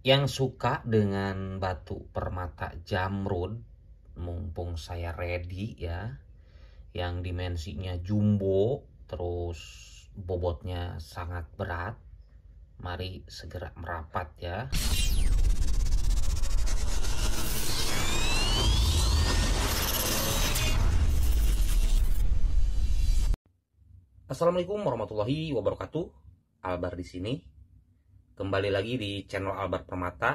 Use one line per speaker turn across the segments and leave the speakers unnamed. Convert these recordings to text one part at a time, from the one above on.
yang suka dengan batu permata jamrud mumpung saya ready ya yang dimensinya jumbo terus bobotnya sangat berat mari segera merapat ya Assalamualaikum warahmatullahi wabarakatuh Albar di sini Kembali lagi di channel Albert Permata.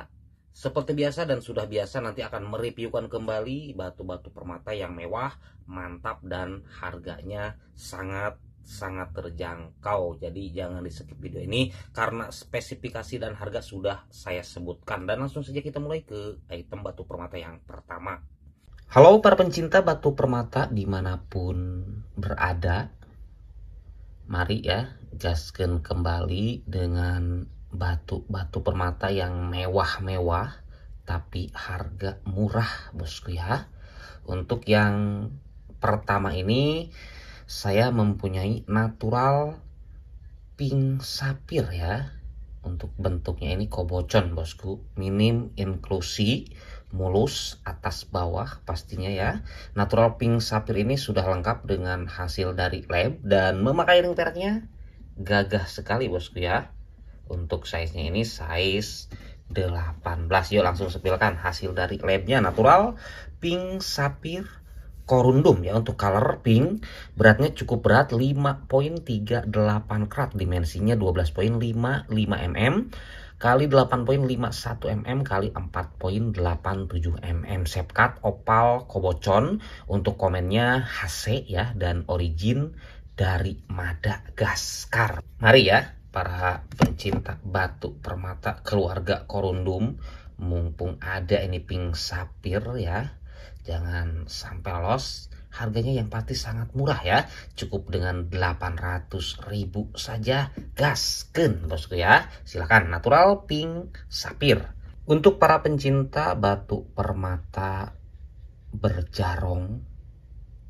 Seperti biasa dan sudah biasa nanti akan mereviewkan kembali batu-batu permata yang mewah, mantap dan harganya sangat sangat terjangkau jadi jangan di skip video ini karena spesifikasi dan harga sudah saya sebutkan dan langsung saja kita mulai ke item batu permata yang pertama Halo para pencinta batu permata dimanapun berada Mari ya gaskan kembali dengan batu-batu permata yang mewah-mewah tapi harga murah bosku ya untuk yang pertama ini saya mempunyai natural pink sapir ya untuk bentuknya ini kobocon bosku minim inklusi mulus atas bawah pastinya ya natural pink sapir ini sudah lengkap dengan hasil dari lab dan memakai ring peraknya gagah sekali bosku ya untuk size-nya ini size 18 yuk langsung sepilkan hasil dari labnya natural pink sapir korundum ya untuk color pink beratnya cukup berat 5.38 krat dimensinya 12.55 mm kali 8.51 mm kali 4.87 mm sepkat opal kobocon untuk komennya HC ya dan origin dari Madagaskar mari ya para pencinta batu permata keluarga korundum mumpung ada ini pink sapir ya jangan sampai los harganya yang pasti sangat murah ya cukup dengan 800 ribu saja gasken bosku ya silahkan natural pink sapir untuk para pencinta batu permata berjarong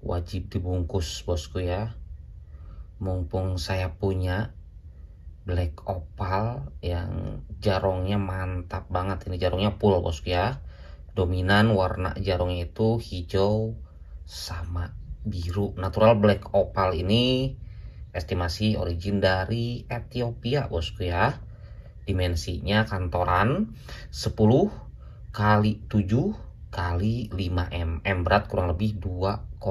wajib dibungkus bosku ya mumpung saya punya black opal yang jarongnya mantap banget ini jarongnya full bosku ya dominan warna jarongnya itu hijau sama biru natural black opal ini estimasi origin dari Ethiopia bosku ya dimensinya kantoran 10 kali 7 kali 5 mm berat kurang lebih 2,5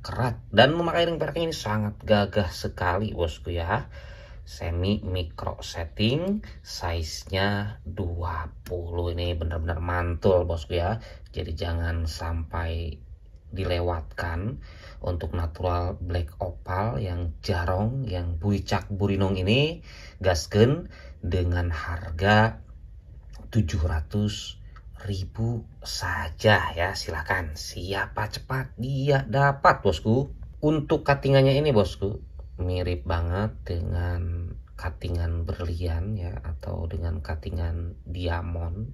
kerat dan memakai ring peraknya ini sangat gagah sekali bosku ya semi micro setting size-nya 20 ini benar-benar mantul bosku ya jadi jangan sampai dilewatkan untuk natural black opal yang jarong yang buicak burinong ini gasken dengan harga 700 ribu saja ya silahkan siapa cepat dia dapat bosku untuk katingannya ini bosku mirip banget dengan katingan berlian ya atau dengan katingan diamond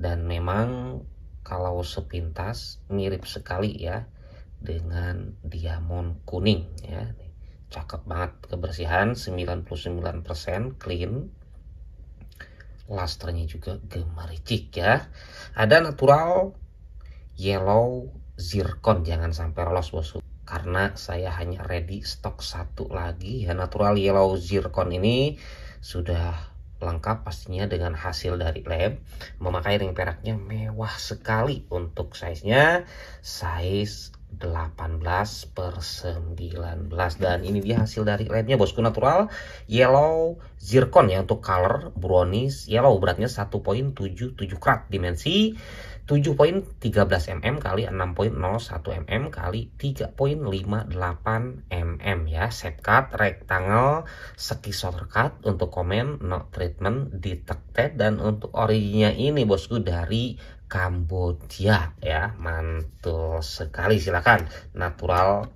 dan memang kalau sepintas mirip sekali ya dengan diamond kuning ya cakep banget kebersihan 99% clean lasternya juga gemericik ya ada natural yellow zircon jangan sampai lolos bosku karena saya hanya ready stok satu lagi ya natural yellow zircon ini sudah lengkap pastinya dengan hasil dari lab memakai ring peraknya mewah sekali untuk size nya size 18 per 19 dan ini dia hasil dari labnya bosku natural yellow zircon ya untuk color brownies yellow beratnya 1.77 krat dimensi 7.13 mm kali 6.01 mm kali 3.58 mm ya set cut rectangle sekisor cut untuk komen no treatment detected dan untuk originnya ini bosku dari Kamboja ya mantul sekali silakan natural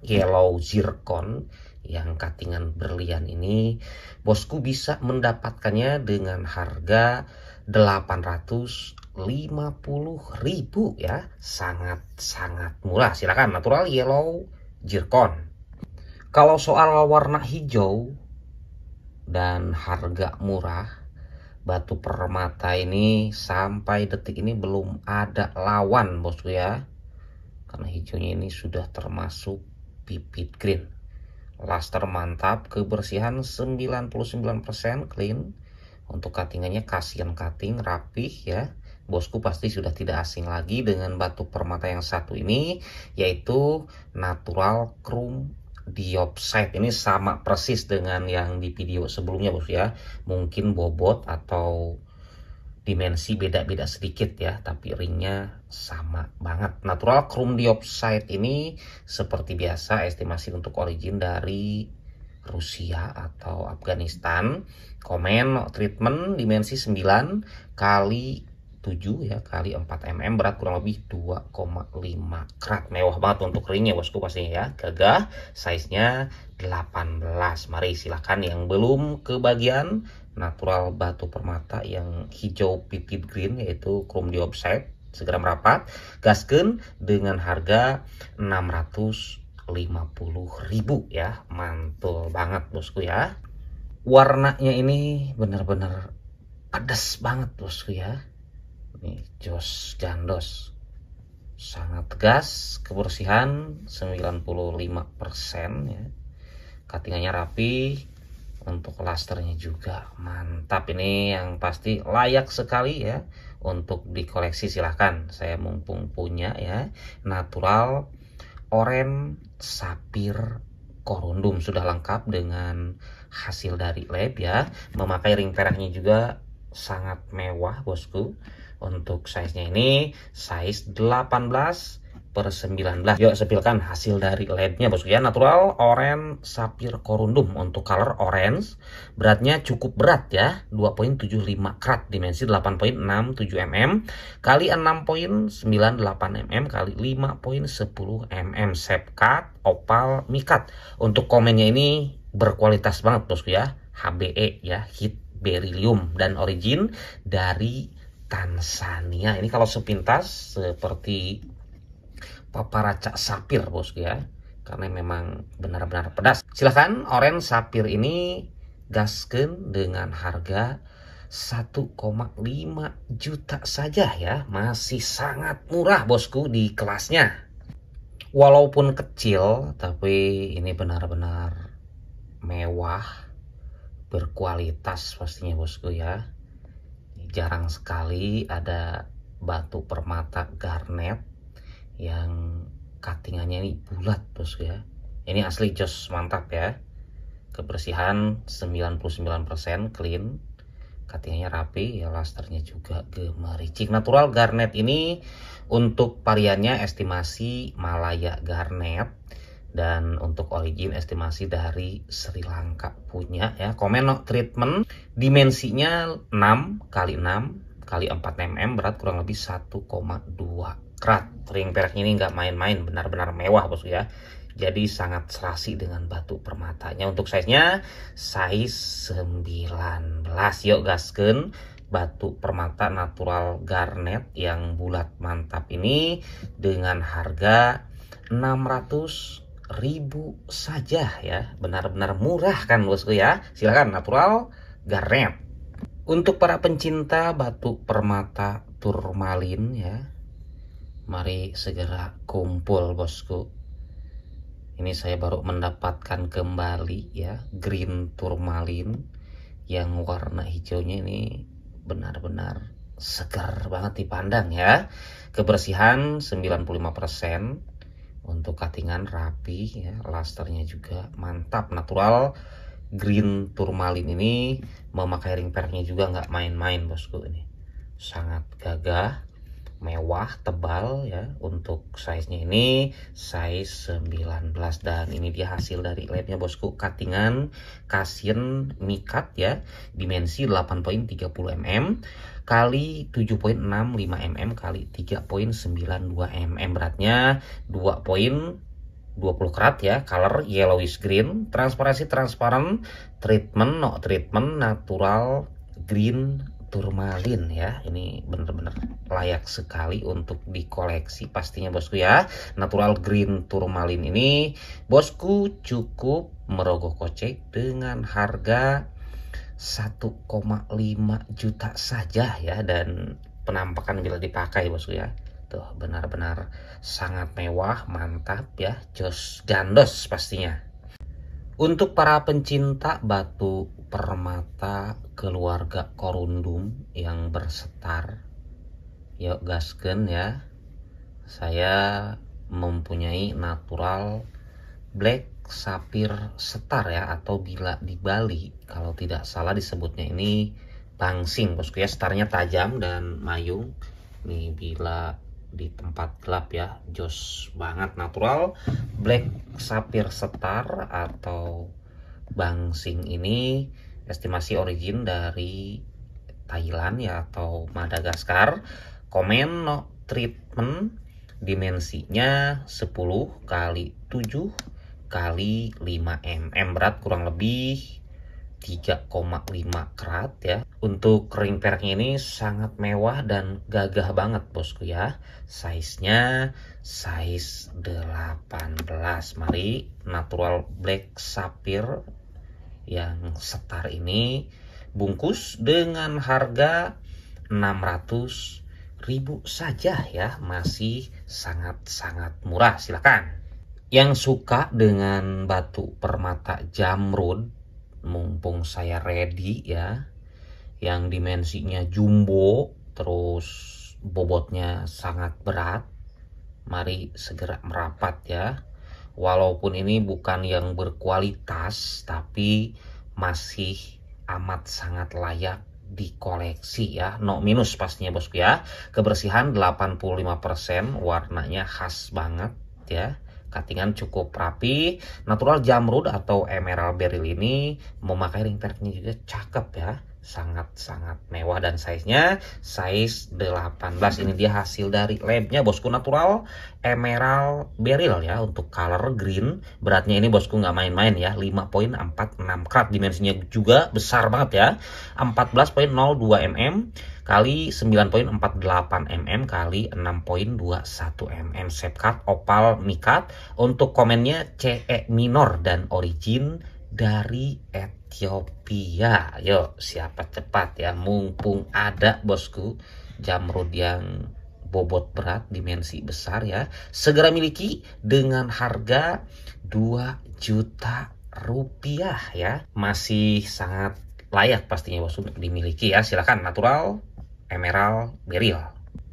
yellow zircon yang katingan berlian ini bosku bisa mendapatkannya dengan harga 800 50 ribu ya. Sangat-sangat murah. Silakan natural yellow jirkon Kalau soal warna hijau dan harga murah, batu permata ini sampai detik ini belum ada lawan bosku ya. Karena hijaunya ini sudah termasuk pipit green. Laster mantap, kebersihan 99% clean. Untuk cuttingannya kasihan cutting, rapih ya bosku pasti sudah tidak asing lagi dengan batu permata yang satu ini, yaitu natural chrome diopside. Ini sama persis dengan yang di video sebelumnya, bos ya. Mungkin bobot atau dimensi beda-beda sedikit ya, tapi ringnya sama banget. Natural chrome diopside ini seperti biasa estimasi untuk origin dari Rusia atau Afghanistan. Komen treatment dimensi 9 kali 7 ya kali 4 mm berat kurang lebih 2,5 krat mewah banget untuk ringnya bosku pastinya ya gagah size nya 18 mari silahkan yang belum ke bagian natural batu permata yang hijau pipit green yaitu chrome dioxide segera merapat gasken dengan harga ribu ya mantul banget bosku ya warnanya ini benar-benar pedas banget bosku ya nih jos gandos sangat gas kebersihan 95% ya katingannya rapi untuk lasternya juga mantap ini yang pasti layak sekali ya untuk dikoleksi silahkan saya mumpung punya ya natural oren sapir korundum sudah lengkap dengan hasil dari lab ya memakai ring perahnya juga sangat mewah bosku untuk size-nya ini size 18 per 19. Yuk sepilkan hasil dari LED-nya bosku ya. Natural Orange Sapphire Corundum untuk color orange. Beratnya cukup berat ya. 2.75 krat dimensi 8.67 mm kali 6.98 mm kali 5.10 mm shape cut opal mikat. Untuk komennya ini berkualitas banget bosku e ya. HBE ya, hit beryllium dan origin dari Tansania Ini kalau sepintas seperti paparaca sapir bos ya. Karena memang benar-benar pedas. Silahkan orange sapir ini gasken dengan harga 1,5 juta saja ya. Masih sangat murah bosku di kelasnya. Walaupun kecil tapi ini benar-benar mewah berkualitas pastinya bosku ya jarang sekali ada batu permata garnet yang cuttingannya ini bulat bos ya ini asli jos mantap ya kebersihan 99% clean cuttingnya rapi ya lasternya juga gemericik natural garnet ini untuk variannya estimasi Malaya garnet dan untuk origin estimasi dari Sri Lanka punya ya Komeno treatment dimensinya 6 kali 6 kali 4 mm berat kurang lebih 1,2 krat ring peraknya ini nggak main-main benar-benar mewah bosku ya jadi sangat serasi dengan batu permatanya untuk size nya size 19 yuk gasken batu permata natural garnet yang bulat mantap ini dengan harga 600 ribu saja ya benar-benar murah kan bosku ya silahkan natural garnet untuk para pencinta batu permata turmalin ya mari segera kumpul bosku ini saya baru mendapatkan kembali ya green turmalin yang warna hijaunya ini benar-benar segar banget dipandang ya kebersihan 95% untuk cuttingan rapi ya lasternya juga mantap natural green turmalin ini memakai ring pernya juga nggak main-main bosku ini sangat gagah mewah tebal ya untuk size-nya ini size 19 dan ini dia hasil dari lab-nya bosku cuttingan kasian mikat ya dimensi 8.30 mm kali 7.65 mm kali 3.92 mm beratnya 2. 20 karat ya, color yellowish green, transparansi transparan, treatment no treatment, natural green turmalin ya ini bener-bener layak sekali untuk dikoleksi pastinya bosku ya natural green turmalin ini bosku cukup merogoh kocek dengan harga 1,5 juta saja ya dan penampakan bila dipakai bosku ya tuh benar-benar sangat mewah mantap ya jos gandos pastinya untuk para pencinta batu permata keluarga korundum yang bersetar yuk gasken ya saya mempunyai natural black sapir setar ya atau bila di Bali kalau tidak salah disebutnya ini bangsing bosku ya setarnya tajam dan mayung nih bila di tempat gelap ya jos banget natural black sapir setar atau bangsing ini estimasi origin dari Thailand ya atau Madagaskar. Komen no, treatment dimensinya 10 kali 7 kali 5 mm berat kurang lebih 3,5 karat ya. Untuk ring peraknya ini sangat mewah dan gagah banget bosku ya. Size-nya size 18. Mari natural black sapphire yang setar ini bungkus dengan harga 600 ribu saja ya masih sangat-sangat murah silahkan yang suka dengan batu permata jamrud mumpung saya ready ya yang dimensinya jumbo terus bobotnya sangat berat mari segera merapat ya walaupun ini bukan yang berkualitas tapi masih amat sangat layak dikoleksi ya no minus pastinya bosku ya kebersihan 85% warnanya khas banget ya Cuttingan cukup rapi. Natural Jamrud atau Emerald Beryl ini memakai ring tacknya juga cakep ya sangat-sangat mewah dan size-nya size 18 ini dia hasil dari labnya bosku natural emerald beryl ya untuk color green beratnya ini bosku nggak main-main ya 5.46 karat dimensinya juga besar banget ya 14.02 mm kali 9.48 mm kali 6.21 mm sepkat opal mikat untuk komennya CE minor dan origin dari Ethiopia yuk siapa cepat ya mumpung ada bosku jamrud yang bobot berat dimensi besar ya segera miliki dengan harga 2 juta rupiah ya masih sangat layak pastinya bosku dimiliki ya silahkan natural emerald beryl.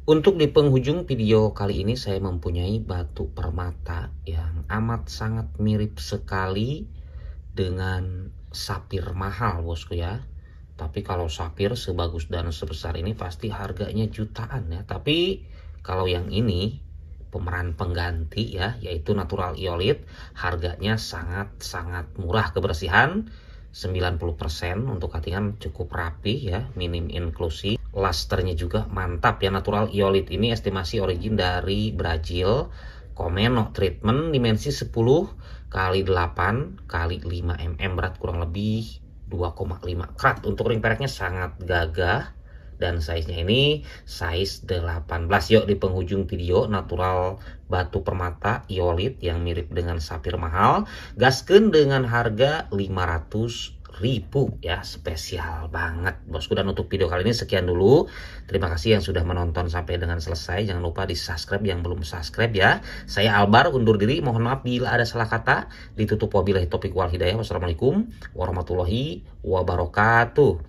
Untuk di penghujung video kali ini saya mempunyai batu permata yang amat sangat mirip sekali dengan sapir mahal bosku ya. Tapi kalau sapir sebagus dan sebesar ini pasti harganya jutaan ya. Tapi kalau yang ini pemeran pengganti ya yaitu natural iolit harganya sangat-sangat murah kebersihan 90% untuk katingan cukup rapi ya minim inklusi Lasternya juga mantap ya natural iolit ini estimasi origin dari Brazil. Komeno treatment dimensi 10 kali 8 kali 5 mm berat kurang lebih 2,5 krat. Untuk ring pereknya sangat gagah dan size-nya ini size 18. Yuk di penghujung video natural batu permata iolit yang mirip dengan sapir mahal gasken dengan harga 500 ribu ya spesial banget bosku dan untuk video kali ini sekian dulu terima kasih yang sudah menonton sampai dengan selesai jangan lupa di subscribe yang belum subscribe ya saya Albar undur diri mohon maaf bila ada salah kata ditutup wabillahi topik wal hidayah wassalamualaikum warahmatullahi wabarakatuh